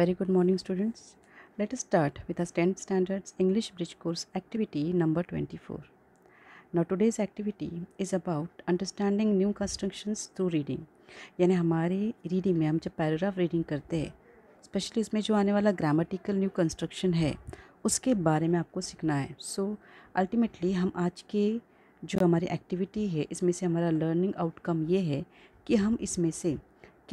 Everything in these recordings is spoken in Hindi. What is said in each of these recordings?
Very good morning students. Let us start with our 10th standards English Bridge course activity number 24. Now today's activity is about understanding new constructions through reading. yani हमारे reading mein hum jab paragraph reading karte हैं specially isme jo aane wala grammatical new construction hai uske bare mein aapko sikhna hai so, ultimately hum aaj ke jo hamari activity hai isme se hamara learning outcome ye hai ki hum isme se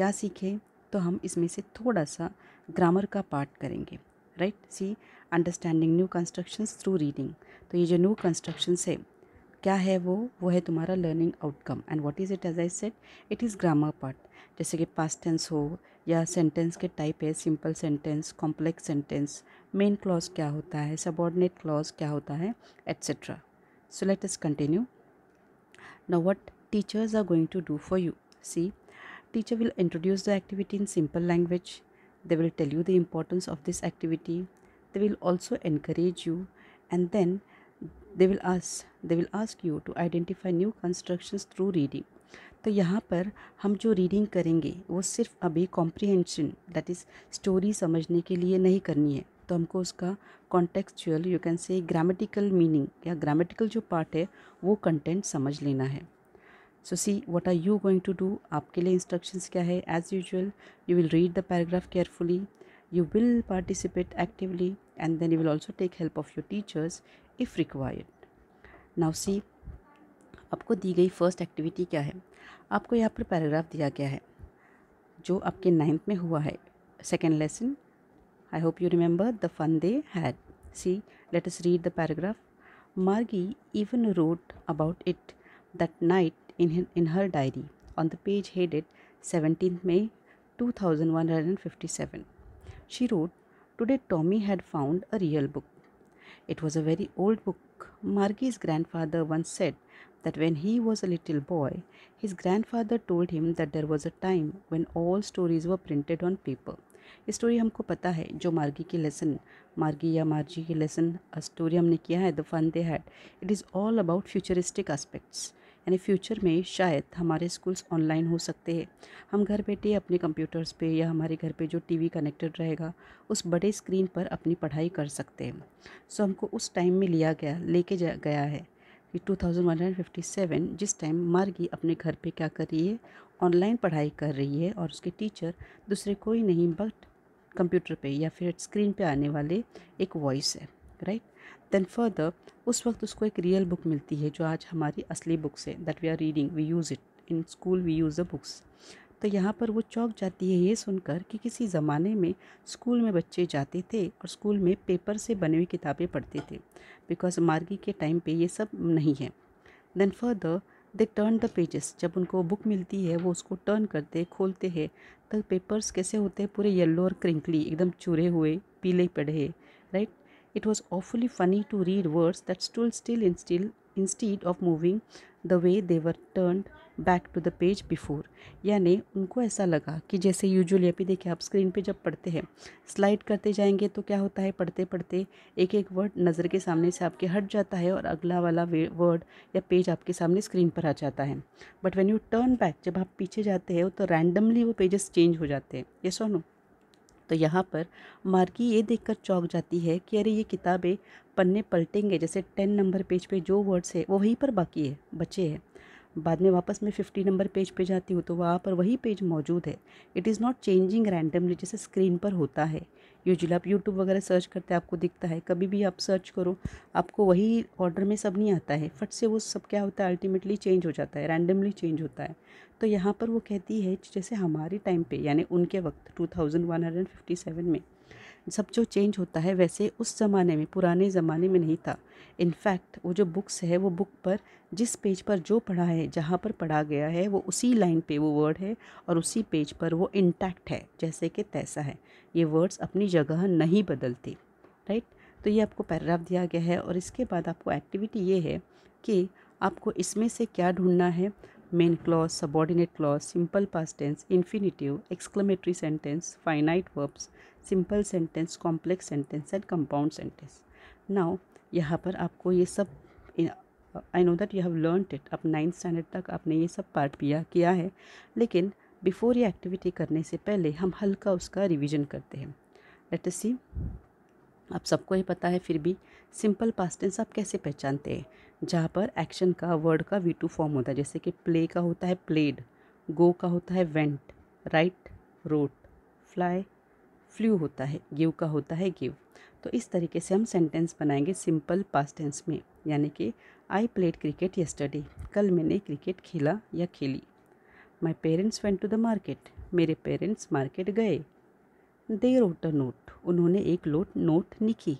kya सीखें to hum isme se thoda sa grammar का पार्ट करेंगे right see understanding new constructions through reading तो ये जो न्यू कंस्ट्रक्शंस है क्या है वो वो है तुम्हारा learning outcome and what is it as I said it is grammar part जैसे कि पास टेंस हो या सेंटेंस के टाइप है simple sentence complex sentence main clause क्या होता है सबॉर्डिनेट क्लॉज क्या होता है etcetera so let us continue now what teachers are going to do for you see teacher will introduce the activity in simple language they will tell you the importance of this activity they will also encourage you and then they will ask they will ask you to identify new constructions through reading तो यहाँ पर हम जो रीडिंग करेंगे वो सिर्फ अभी कॉम्प्रिहेंशन दैट इज़ स्टोरी समझने के लिए नहीं करनी है तो हमको उसका contextual you can say grammatical meaning या ग्रामेटिकल जो पार्ट है वो कंटेंट समझ लेना है so see what are you going to do आपके लिए इंस्ट्रक्शंस क्या है as usual you will read the paragraph carefully you will participate actively and then you will also take help of your teachers if required now see आपको दी गई फर्स्ट एक्टिविटी क्या है आपको यहाँ पर पैराग्राफ दिया गया है जो आपके नाइन्थ में हुआ है second lesson I hope you remember the fun they had see let us read the paragraph Margie even wrote about it that night in, in her diary on the page headed 17th May 2157. She wrote, Today Tommy had found a real book. It was a very old book. Margie's grandfather once said that when he was a little boy, his grandfather told him that there was a time when all stories were printed on paper. ये स्टोरी हमको पता है जो मार्गी की लेसन मार्गी या मार्जी की लेसन स्टोरी हमने किया है the fun they had it is all about futuristic aspects यानी फ्यूचर में शायद हमारे स्कूल्स ऑनलाइन हो सकते हैं हम घर बैठे अपने कंप्यूटर्स पे या हमारे घर पे जो टीवी कनेक्टेड रहेगा उस बड़े स्क्रीन पर अपनी पढ़ाई कर सकते हैं सो हमको उस टाइम में लिया गया लेके गया है कि 2157 जिस टाइम मार्गी अपने घर पे क्या कर रही है ऑनलाइन पढ़ाई कर रही है और उसके टीचर दूसरे कोई नहीं बट कंप्यूटर पे या फिर स्क्रीन पे आने वाले एक वॉइस है राइट देन फर्दर उस वक्त उसको एक रियल बुक मिलती है जो आज हमारी असली बुक्स है that we are reading we use it in school we use the books तो यहाँ पर वो चौक जाती है ये सुनकर कि किसी ज़माने में स्कूल में बच्चे जाते थे और स्कूल में पेपर से बनी हुई किताबें पढ़ते थे बिकॉज मार्गी के टाइम पे ये सब नहीं है then further they turn the pages जब उनको बुक मिलती है वो उसको टर्न करते खोलते हैं तो पेपर्स कैसे होते हैं पूरे येलो और क्रिंकली एकदम चूरे हुए पीले पड़े right It was awfully funny to read words that stood still instead, instead of moving the way they were turn back to the page before यानी उनको ऐसा लगा कि जैसे यूजुअली अभी देखिए आप स्क्रीन पे जब पढ़ते हैं स्लाइड करते जाएंगे तो क्या होता है पढ़ते पढ़ते एक एक वर्ड नज़र के सामने से आपके हट जाता है और अगला वाला वर्ड या पेज आपके सामने स्क्रीन पर आ जाता है but when you turn back जब आप पीछे जाते हो तो रैंडमली वो पेजेस चेंज हो जाते हैं ये सोनो तो यहाँ पर मार्की ये देखकर चौंक जाती है कि अरे ये किताबें पन्ने पलटेंगे जैसे टेन नंबर पेज पे जो वर्ड्स है वो वहीं पर बाकी है बचे हैं बाद में वापस मैं फिफ्टी नंबर पेज पे जाती हूँ तो वहाँ पर वही पेज मौजूद है it is not changing randomly जैसे स्क्रीन पर होता है यूजली आप यूट्यूब वगैरह सर्च करते हैं आपको दिखता है कभी भी आप सर्च करो आपको वही ऑर्डर में सब नहीं आता है फट से वो सब क्या होता है अल्टीमेटली चेंज हो जाता है रैंडमली चेंज होता है तो यहाँ पर वो कहती है जैसे हमारे टाइम पे यानी उनके वक्त two thousand one fifty seven में सब जो चेंज होता है वैसे उस ज़माने में पुराने ज़माने में नहीं था इनफैक्ट वो जो बुक्स है वो बुक पर जिस पेज पर जो पढ़ा है जहाँ पर पढ़ा गया है वो उसी लाइन पे वो वर्ड है और उसी पेज पर वो इंटैक्ट है जैसे कि तैसा है ये वर्ड्स अपनी जगह नहीं बदलती राइट तो ये आपको पैराग्राफ दिया गया है और इसके बाद आपको एक्टिविटी ये है कि आपको इसमें से क्या ढूंढना है main clause subordinate clause simple past tense infinitive exclamatory sentence finite verbs simple sentence complex sentence and compound sentence now यहाँ पर आपको ये सब I know that you have learn it अब नाइन्थ स्टैंडर्ड तक आपने ये सब पार्ट किया किया है लेकिन बिफोर ये एक्टिविटी करने से पहले हम हल्का उसका रिविजन करते हैं लेट सी आप सबको ये पता है फिर भी सिंपल पास टेंस आप कैसे पहचानते हैं जहाँ पर एक्शन का वर्ड का वी टू फॉर्म होता है जैसे कि प्ले का होता है प्लेड गो का होता है went write wrote fly flew होता है गिव का होता है गिव तो इस तरीके से हम सेंटेंस बनाएंगे सिंपल पास्ट टेंस में यानी कि आई प्लेड क्रिकेट यस्टरडे कल मैंने क्रिकेट खेला या खेली my parents went to the market मेरे पेरेंट्स मार्केट गए दे रोट अ नोट उन्होंने एक लोट नोट लिखी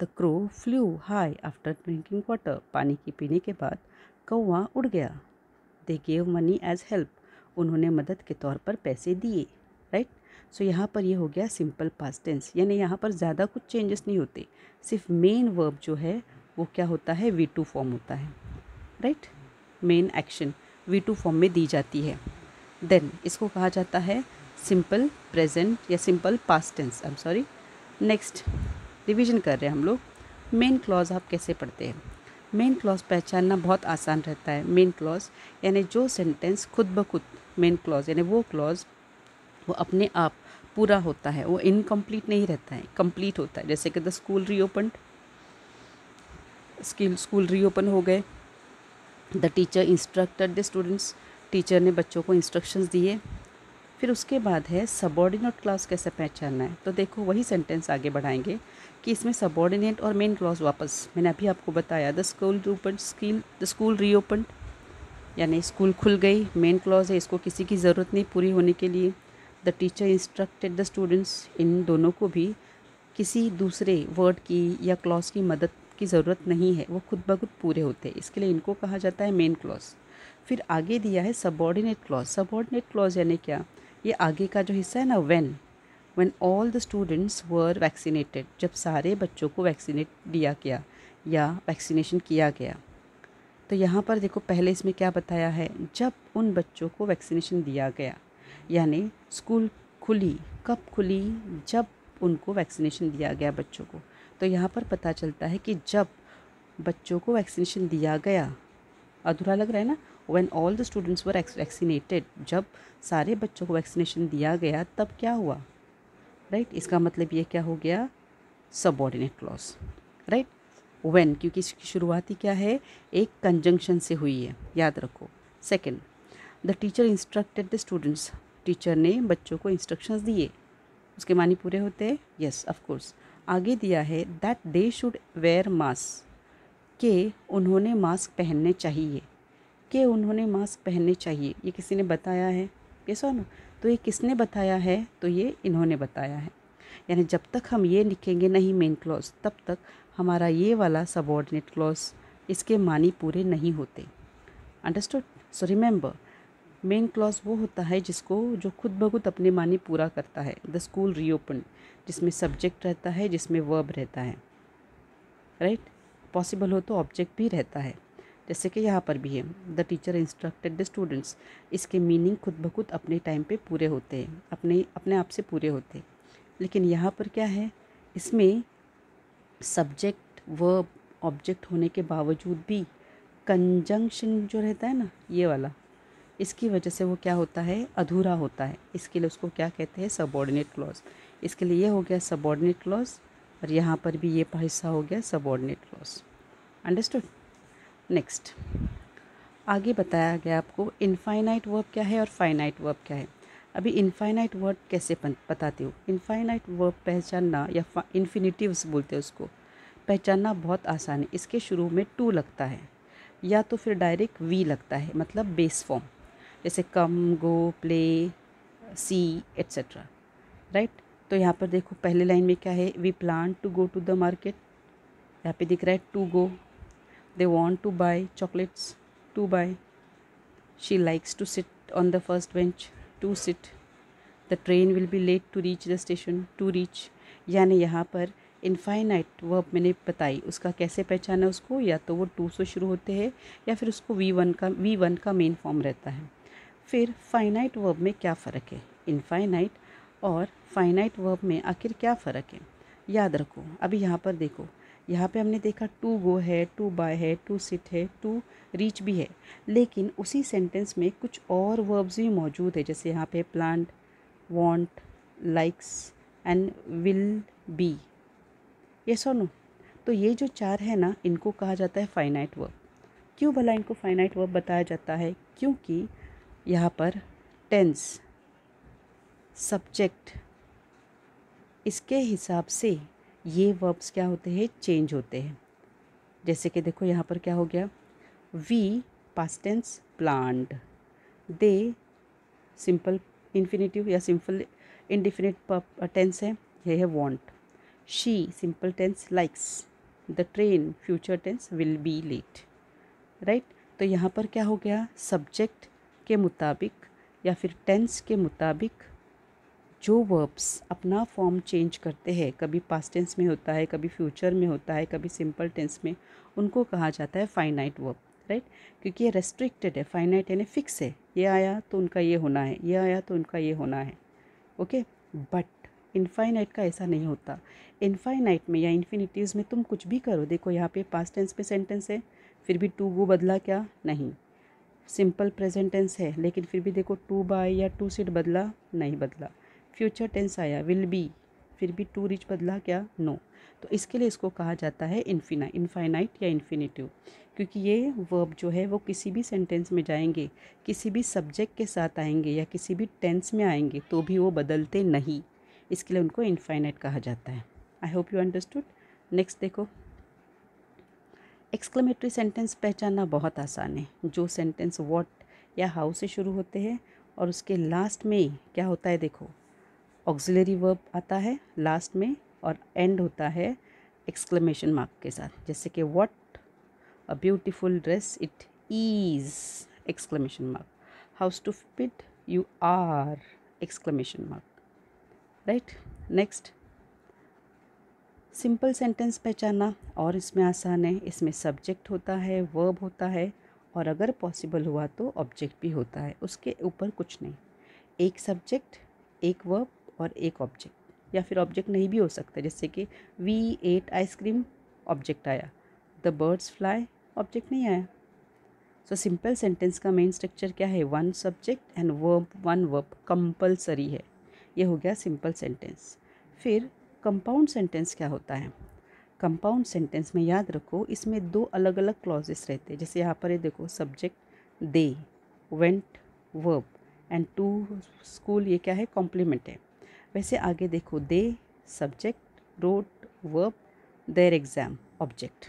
the crow flew high after drinking water पानी के पीने के बाद कौआ उड़ गया they gave money as help उन्होंने मदद के तौर पर पैसे दिए राइट सो so, यहाँ पर ये यह हो गया सिंपल पास्ट टेंस यानी यहाँ पर ज़्यादा कुछ चेंजेस नहीं होते सिर्फ मेन वर्ब जो है वो क्या होता है वी टू फॉर्म होता है right main action V two form में दी जाती है देन इसको कहा जाता है सिंपल प्रेजेंट या simple past tense I am sorry next revision कर रहे हैं हम लोग मेन क्लॉज आप कैसे पढ़ते हैं मेन क्लॉज पहचानना बहुत आसान रहता है मेन क्लॉज यानी जो सेंटेंस खुद ब खुद मेन क्लॉज यानी वो क्लॉज वो अपने आप पूरा होता है वो इनकम्प्लीट नहीं रहता है कंप्लीट होता है जैसे कि the school reopen skill school reopen हो गए the teacher instructor the students teacher ने बच्चों को इंस्ट्रक्शंस दिए फिर उसके बाद है सबॉर्डिनेट क्लास कैसे पहचानना है तो देखो वही सेंटेंस आगे बढ़ाएंगे कि इसमें सबॉर्डिनेट और मेन क्लास वापस मैंने अभी आपको बताया the school open skill the school reopen यानी स्कूल खुल गई मेन क्लॉज है इसको किसी की ज़रूरत नहीं पूरी होने के लिए the teacher instructed the students इन दोनों को भी किसी दूसरे वर्ड की या क्लॉज की मदद की ज़रूरत नहीं है वो खुद ब खुद पूरे होते हैं इसके लिए इनको कहा जाता है मेन क्लॉज फिर आगे दिया है सबॉर्डिनेट क्लॉज सबॉर्डिनेट क्लॉज यानी क्या ये आगे का जो हिस्सा है ना when one all the students were vaccinated जब सारे बच्चों को वैक्सीनेट दिया गया या वैक्सीनेशन किया गया तो यहाँ पर देखो पहले इसमें क्या बताया है जब उन बच्चों को वैक्सीनेशन दिया गया यानी स्कूल खुली कब खुली जब उनको वैक्सीनेशन दिया गया बच्चों को तो यहाँ पर पता चलता है कि जब बच्चों को वैक्सीनेशन दिया गया अधूरा लग रहा है ना when all the students were vaccinated जब सारे बच्चों को वैक्सीनेशन दिया गया तब क्या हुआ राइट right? इसका मतलब ये क्या हो गया सबॉर्डिनेट क्लॉज राइट वैन क्योंकि इसकी शुरुआती क्या है एक कंजंक्शन से हुई है याद रखो second the teacher instructed the students teacher ने बच्चों को इंस्ट्रक्शंस दिए उसके मानी पूरे होते हैं यस ऑफकोर्स आगे दिया है that they should wear mask के उन्होंने मास्क पहनने चाहिए के उन्होंने मास्क पहनने चाहिए ये किसी ने बताया है ये सो ना तो ये किसने बताया है तो ये इन्होंने बताया है यानी जब तक हम ये लिखेंगे नहीं मेन क्लॉज तब तक हमारा ये वाला सबॉर्डिनेट क्लॉज इसके मानी पूरे नहीं होते understood so remember main clause वो होता है जिसको जो खुद ब खुद अपने मानी पूरा करता है द स्कूल रीओपन जिसमें सब्जेक्ट रहता है जिसमें वर्ब रहता है राइट पॉसिबल हो तो ऑब्जेक्ट भी रहता है जैसे कि यहाँ पर भी है the teacher instructed the students इसके मीनिंग खुद ब खुद अपने टाइम पे पूरे होते हैं अपने अपने आप से पूरे होते हैं लेकिन यहाँ पर क्या है इसमें सब्जेक्ट वर्ब ऑब्जेक्ट होने के बावजूद भी कंजंक्शन जो रहता है ना ये वाला इसकी वजह से वो क्या होता है अधूरा होता है इसके लिए उसको क्या कहते हैं सबॉर्डिनेट क्लॉज इसके लिए ये हो गया सबॉर्डिनेट क्लॉज और यहाँ पर भी ये हिस्सा हो गया सबॉर्डिनेट क्लॉज अंडरस्टूड नेक्स्ट आगे बताया गया आपको इनफाइनाइट वर्ब क्या है और फाइनाइट वर्ब क्या है अभी इनफाइनाइट वर्ब कैसे बताती हूँ इनफाइनाइट वर्ब पहचानना या इन्फिनिटिव्स बोलते हैं उसको पहचानना बहुत आसान है इसके शुरू में टू लगता है या तो फिर डायरेक्ट वी लगता है मतलब बेस फॉर्म जैसे come go play see etcetera right तो यहाँ पर देखो पहले लाइन में क्या है we plan to go to the market यहाँ पे दिख रहा है to go they want to buy chocolates to buy she likes to sit on the first bench to sit the train will be late to reach the station to reach यानी यहाँ पर इनफाइनाइट वर्ब मैंने बताई उसका कैसे पहचाना उसको या तो वो टू से शुरू होते हैं या फिर उसको वी वन का वी वन का मेन फॉर्म रहता है फिर फाइनाइट वर्ब में क्या फ़र्क है इनफाइनाइट और फाइनाइट वर्ब में आखिर क्या फ़र्क है याद रखो अभी यहाँ पर देखो यहाँ पे हमने देखा टू गो है टू बाय है टू सिट है टू रीच भी है लेकिन उसी सेंटेंस में कुछ और वर्ब्स भी मौजूद है जैसे यहाँ पे planned want likes and will be ये सोनो तो ये जो चार है ना इनको कहा जाता है फाइनाइट वर्ब क्यों भला इनको फाइनाइट वर्ब बताया जाता है क्योंकि यहाँ पर टेंस सब्जेक्ट इसके हिसाब से ये वर्ब्स क्या होते हैं चेंज होते हैं जैसे कि देखो यहाँ पर क्या हो गया we past tense planned they simple infinitive या सिंपल इनडिफिनिट टेंस है यह है want she simple tense likes the train future tense will be late right तो यहाँ पर क्या हो गया सब्जेक्ट के मुताबिक या फिर टेंस के मुताबिक जो वर्ब्स अपना फॉर्म चेंज करते हैं कभी पास टेंस में होता है कभी फ्यूचर में होता है कभी सिंपल टेंस में उनको कहा जाता है फाइनाइट वर्ब राइट क्योंकि ये रेस्ट्रिक्टेड है फाइनाइट यानी फिक्स है ये आया तो उनका ये होना है ये आया तो उनका ये होना है ओके बट इनफाइनाइट का ऐसा नहीं होता इनफाइनाइट में या इन्फिनिटीज़ में तुम कुछ भी करो देखो यहाँ पे पास टेंस पे सेंटेंस है फिर भी टू वो बदला क्या नहीं सिंपल प्रेजेंट टेंस है लेकिन फिर भी देखो टू बाय या टू सीट बदला नहीं बदला फ्यूचर टेंस आया विल बी फिर भी टू रिच बदला क्या नो no. तो इसके लिए इसको कहा जाता है इन्फिना इन्फाइनाइट या इन्फिनेटिव क्योंकि ये वर्ब जो है वो किसी भी सेंटेंस में जाएंगे किसी भी सब्जेक्ट के साथ आएंगे या किसी भी टेंस में आएंगे तो भी वो बदलते नहीं इसके लिए उनको इन्फाइनाइट कहा जाता है I hope you understood next देखो एक्सक्लेमेटरी सेंटेंस पहचानना बहुत आसान है जो सेंटेंस वॉट या हाउ से शुरू होते हैं और उसके लास्ट में क्या होता है देखो ऑक्सिलरी वर्ब आता है लास्ट में और एंड होता है एक्सक्लेमेशन मार्क के साथ जैसे कि what a beautiful dress it is exclamation mark how too fit you are exclamation mark right next simple sentence पहचाना और इसमें आसान है इसमें सब्जेक्ट होता है वर्ब होता है और अगर पॉसिबल हुआ तो ऑब्जेक्ट भी होता है उसके ऊपर कुछ नहीं एक सब्जेक्ट एक वर्ब और एक ऑब्जेक्ट या फिर ऑब्जेक्ट नहीं भी हो सकता जैसे कि वी एट आइसक्रीम ऑब्जेक्ट आया द बर्ड्स फ्लाई ऑब्जेक्ट नहीं आया सो सिंपल सेंटेंस का मेन स्ट्रक्चर क्या है one subject and verb one verb compulsory है ये हो गया सिंपल सेंटेंस फिर कंपाउंड सेंटेंस क्या होता है कंपाउंड सेंटेंस में याद रखो इसमें दो अलग अलग क्लॉजेस रहते हैं जैसे यहाँ पर ये देखो subject they went verb and to school ये क्या है कॉम्प्लीमेंट है वैसे आगे देखो they subject wrote verb their exam object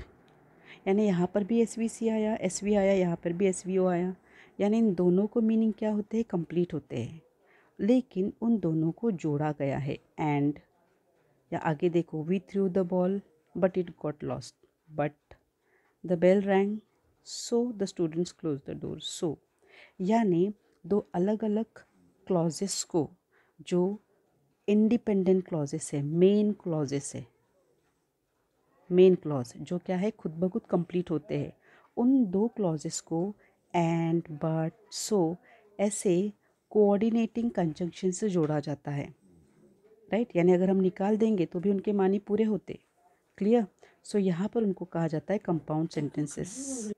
यानी यहाँ पर भी एस वी सी आया एस वी आया यहाँ पर भी एस वी ओ आया यानी इन दोनों को मीनिंग क्या होते हैं कंप्लीट होते हैं लेकिन उन दोनों को जोड़ा गया है एंड या आगे देखो we threw the ball but it got lost but the bell rang so the students close the door so यानी दो अलग अलग क्लॉजेस को जो इंडिपेंडेंट क्लॉजेस है मेन क्लॉजेस है मेन क्लॉज जो क्या है खुद ब खुद कंप्लीट होते हैं उन दो क्लॉजेस को एंड बट सो ऐसे कोऑर्डिनेटिंग कंजंक्शन से जोड़ा जाता है राइट यानी अगर हम निकाल देंगे तो भी उनके मानी पूरे होते क्लियर सो so, यहाँ पर उनको कहा जाता है कंपाउंड सेंटेंसेस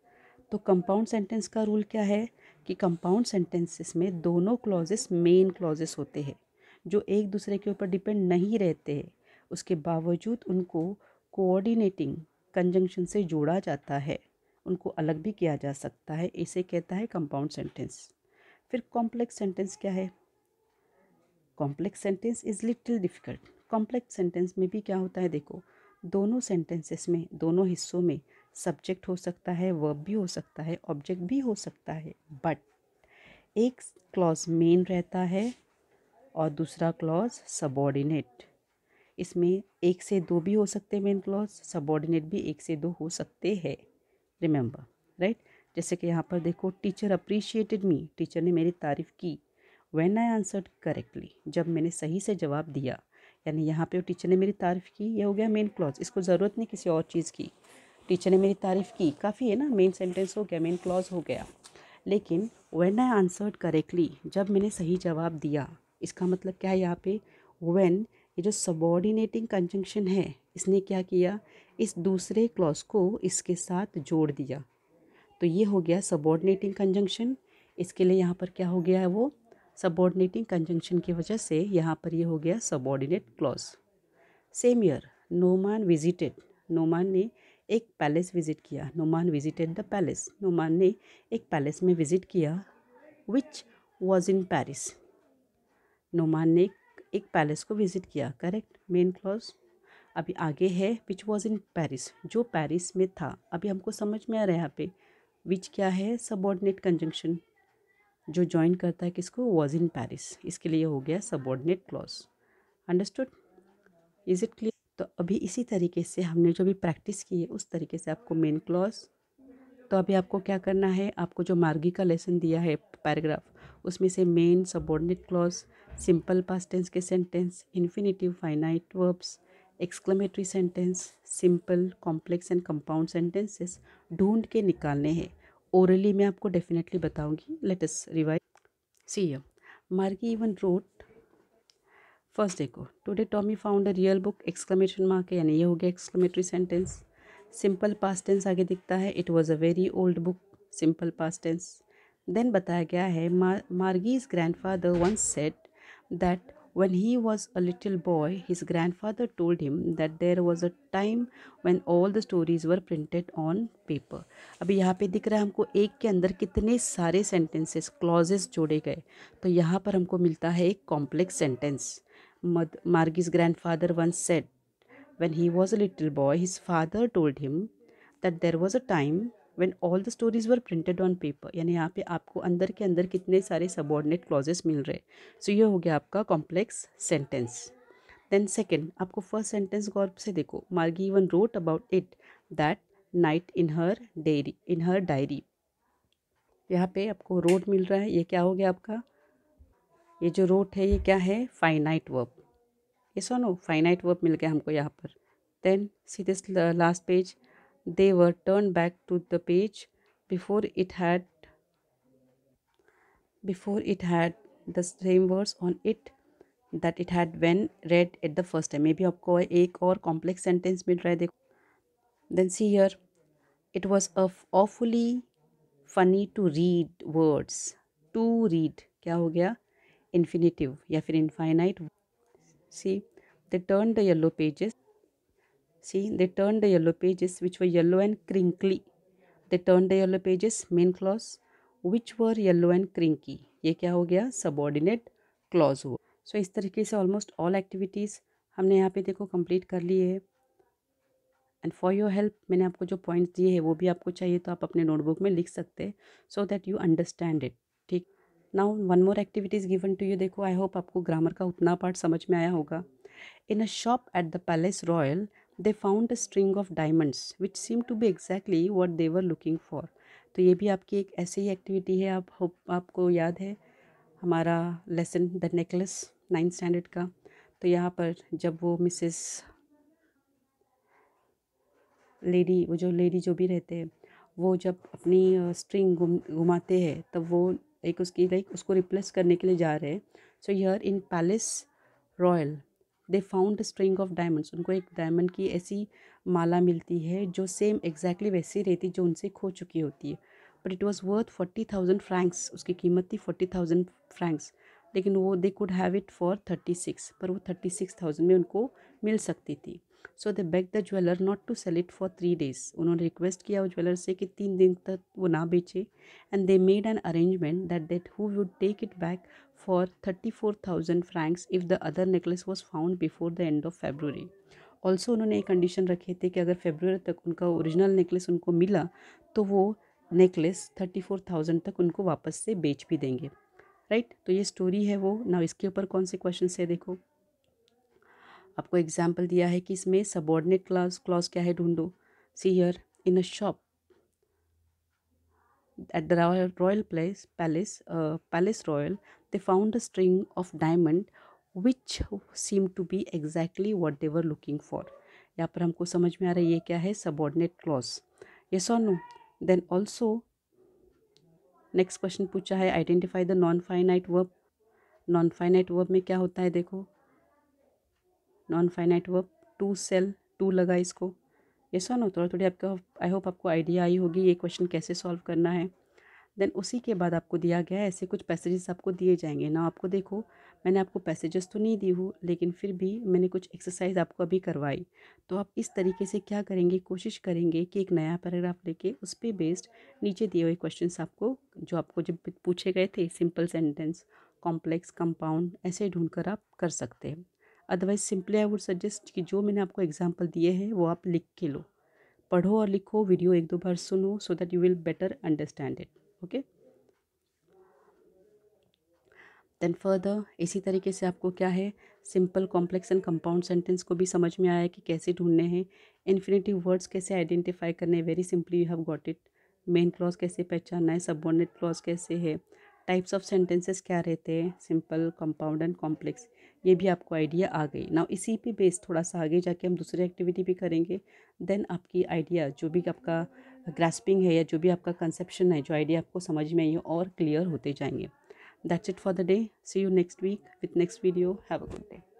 तो कंपाउंड सेंटेंस का रूल क्या है कि कंपाउंड सेंटेंसेस में दोनों क्लॉजेस मेन क्लॉजेस होते हैं जो एक दूसरे के ऊपर डिपेंड नहीं रहते हैं उसके बावजूद उनको कोऑर्डिनेटिंग कंजंक्शन से जोड़ा जाता है उनको अलग भी किया जा सकता है इसे कहता है कंपाउंड सेंटेंस फिर कॉम्प्लेक्स सेंटेंस क्या है complex sentence is little difficult complex sentence में भी क्या होता है देखो दोनों सेंटेंसेस में दोनों हिस्सों में सब्जेक्ट हो सकता है वर्ब भी हो सकता है ऑब्जेक्ट भी हो सकता है बट एक क्लॉज मेन रहता है और दूसरा क्लॉज सबॉर्डिनेट इसमें एक से दो भी हो सकते हैं मेन क्लॉज सबॉर्डिनेट भी एक से दो हो सकते हैं रिमेंबर राइट जैसे कि यहाँ पर देखो टीचर अप्रिशिएटेड मी टीचर ने मेरी तारीफ़ की वेन आई आंसर्ड करेक्टली जब मैंने सही से जवाब दिया यानी यहाँ पे टीचर ने मेरी तारीफ़ की यह हो गया मेन क्लॉज इसको ज़रूरत नहीं किसी और चीज़ की टीचर ने मेरी तारीफ़ की काफ़ी है ना मेन सेंटेंस हो गया मेन क्लॉज हो गया लेकिन वेन आई आंसर्ड करेक्टली जब मैंने सही जवाब दिया इसका मतलब क्या है यहाँ पे वेन ये जो सबॉर्डिनेटिंग कंजंक्शन है इसने क्या किया इस दूसरे क्लॉज को इसके साथ जोड़ दिया तो ये हो गया सबॉर्डिनेटिंग कंजंक्शन इसके लिए यहाँ पर क्या हो गया है वो सबॉर्डिनेटिंग कंजंक्शन की वजह से यहाँ पर ये हो गया subordinate clause same year Noman visited Noman ने एक पैलेस विजिट किया Noman visited the palace Noman ने एक पैलेस में विजिट किया which was in Paris Noman ने एक पैलेस को विजिट किया करेक्ट मेन क्लॉज अभी आगे है विच वॉज इन पैरिस जो पैरिस में था अभी हमको समझ में आ रहा है यहाँ पे विच क्या है सबॉर्डिनेट कंजंक्शन जो ज्वाइन करता है किसको वॉज इन पैरिस इसके लिए हो गया subordinate clause understood is it clear तो अभी इसी तरीके से हमने जो भी प्रैक्टिस की है उस तरीके से आपको मेन क्लॉज तो अभी आपको क्या करना है आपको जो मार्गी का लेसन दिया है पैराग्राफ उसमें से main subordinate clause simple past tense के sentence infinitive finite verbs exclamatory sentence simple complex and compound sentences ढूंढ के निकालने हैं ओरली मैं आपको डेफिनेटली बताऊंगी let us revise see you Margie even wrote first देखो today Tommy found a real book exclamation mark यानी ये हो गया exclamatory sentence simple past tense आगे दिखता है it was a very old book simple past tense then बताया गया है Margie's grandfather once said that When he was a little boy, his grandfather told him that there was a time when all the stories were printed on paper. अभी यहाँ पे दिख रहा है हमको एक के अंदर कितने सारे sentences, clauses जोड़े गए तो यहाँ पर हमको मिलता है एक complex sentence. Margie's grandfather once said, when he was a little boy, his father told him that there was a time when all the stories were printed on paper यानी यहाँ पे आपको अंदर के अंदर कितने सारे सबॉर्डिनेट क्लॉजेस मिल रहे सो so, ये हो गया आपका कॉम्प्लेक्स सेंटेंस देन सेकेंड आपको फर्स्ट सेंटेंस गौर से देखो Margie even wrote about it that night in her diary in her diary यहाँ पे आपको रोट मिल रहा है ये क्या हो गया आपका ये जो रोट है ये क्या है फाइनाइट वर्ब ये सोनो फाइनाइट वर्ब मिल गया हमको यहाँ पर then see this last page they were turned back to the page before it had before it had the same words on it that it had when read at the first time मे भी आपको एक और complex sentence मिल रहा then see here it was of awfully funny to read words to read क्या हो infinitive या फिर infinite see they turned the yellow pages See, they turned the yellow pages which were yellow and crinkly. They turned the yellow pages, main clause, which were yellow and crinkly. ये क्या हो गया सबॉर्डिनेट क्लॉज हुआ सो so, इस तरीके से ऑलमोस्ट ऑल एक्टिविटीज़ हमने यहाँ पे देखो कंप्लीट कर ली है एंड फॉर योर हेल्प मैंने आपको जो पॉइंट्स दिए हैं वो भी आपको चाहिए तो आप अपने नोटबुक में लिख सकते हैं so that you understand it ठीक now one more activities given to you देखो आई होप आपको ग्रामर का उतना पार्ट समझ में आया होगा in a shop at the palace royal they found a string of diamonds which seem to be exactly what they were looking for तो ये भी आपकी एक ऐसे ही एक्टिविटी है आप होप आपको याद है हमारा lesson the necklace ninth standard का तो यहाँ पर जब वो मिसेस लेडी वो जो लेडी जो भी रहते हैं वो जब अपनी स्ट्रिंग घुम घुमाते हैं तब वो एक उसकी लाइक उसको रिप्लेस करने के लिए जा रहे हैं so here in palace royal they found string of diamonds उनको एक डायमंड की ऐसी माला मिलती है जो सेम एग्जैक्टली exactly वैसी रहती जो उनसे खो चुकी होती है but it was worth forty thousand francs उसकी कीमत थी फोर्टी थाउजेंड फ्रैंक्स लेकिन वो they could have it for thirty six पर वो थर्टी सिक्स थाउजेंड में उनको मिल सकती थी so they beg the jeweller not to sell it for three days उन्होंने रिक्वेस्ट किया उस ज्वेलर से कि तीन दिन तक वो ना बेचे and they made an arrangement that that he would take it back for thirty four thousand francs if the other necklace was found before the end of February also उन्होंने एक कंडीशन रखे थे कि अगर फेब्रुवरी तक उनका ओरिजिनल नेकलेस उनको मिला तो वो नेकलेस थर्टी फोर थाउजेंड तक उनको वापस से बेच भी देंगे राइट right? तो ये स्टोरी है वो ना इसके ऊपर कौन से क्वेश्चन है देखो आपको एग्जाम्पल दिया है कि इसमें सबॉर्डिनेट क्लास क्लॉज क्या है ढूंढो see here in a shop at the royal place palace palace royal they found a string of diamond which seem to be exactly what they were looking for यहाँ पर हमको समझ में आ रहा है ये क्या है सबॉर्डिनेट क्लॉज ये so no then also next question पूछा है identify the non finite verb non finite verb में क्या होता है देखो non finite verb to sell to लगा इसको ये सो नो थोड़ा थोड़ी आपको आई होप आपको आइडिया आई होगी ये क्वेश्चन कैसे सॉल्व करना है देन उसी के बाद आपको दिया गया ऐसे कुछ पैसेजेस आपको दिए जाएंगे ना आपको देखो मैंने आपको पैसेजेस तो नहीं दी हूँ लेकिन फिर भी मैंने कुछ एक्सरसाइज आपको अभी करवाई तो आप इस तरीके से क्या करेंगे कोशिश करेंगे कि एक नया पैराग्राफ लेके उस पर बेस्ड नीचे दिए हुए क्वेश्चन आपको जो आपको जब पूछे गए थे सिंपल सेंटेंस कॉम्प्लेक्स कंपाउंड ऐसे ढूंढ कर आप कर सकते हैं otherwise simply I would suggest कि जो मैंने आपको एग्जाम्पल दिए हैं वो आप लिख के लो पढ़ो और लिखो वीडियो एक दो बार सुनो so that you will better understand it okay then further इसी तरीके से आपको क्या है simple complex and compound sentence को भी समझ में आया कि कैसे ढूंढने हैं इन्फिनेटिव वर्ड्स कैसे आइडेंटिफाई करने हैं very simply you have got it main clause कैसे पहचानना है सबॉर्डिनेट क्लॉज कैसे है टाइप्स ऑफ सेंटेंसेस क्या रहते हैं सिंपल कंपाउंड एंड कॉम्प्लेक्स ये भी आपको आइडिया आ गई ना इसी पे बेस थोड़ा सा आगे जाके हम दूसरी एक्टिविटी भी करेंगे देन आपकी आइडिया जो भी आपका ग्रास्पिंग है या जो भी आपका कंसेप्शन है जो आइडिया आपको समझ में आई और क्लियर होते जाएंगे that's it for the day see you next week with next video have a good day